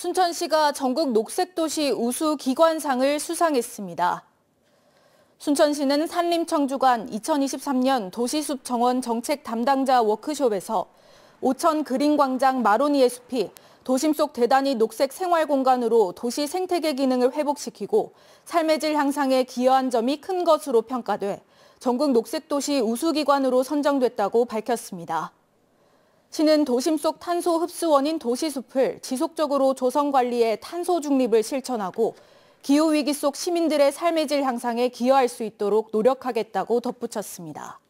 순천시가 전국 녹색도시 우수 기관상을 수상했습니다. 순천시는 산림청주관 2023년 도시숲 정원 정책 담당자 워크숍에서 오천 그린광장 마로니의 숲이 도심 속 대단히 녹색 생활 공간으로 도시 생태계 기능을 회복시키고 삶의 질 향상에 기여한 점이 큰 것으로 평가돼 전국 녹색도시 우수기관으로 선정됐다고 밝혔습니다. 시는 도심 속 탄소 흡수원인 도시숲을 지속적으로 조성 관리해 탄소 중립을 실천하고 기후 위기 속 시민들의 삶의 질 향상에 기여할 수 있도록 노력하겠다고 덧붙였습니다.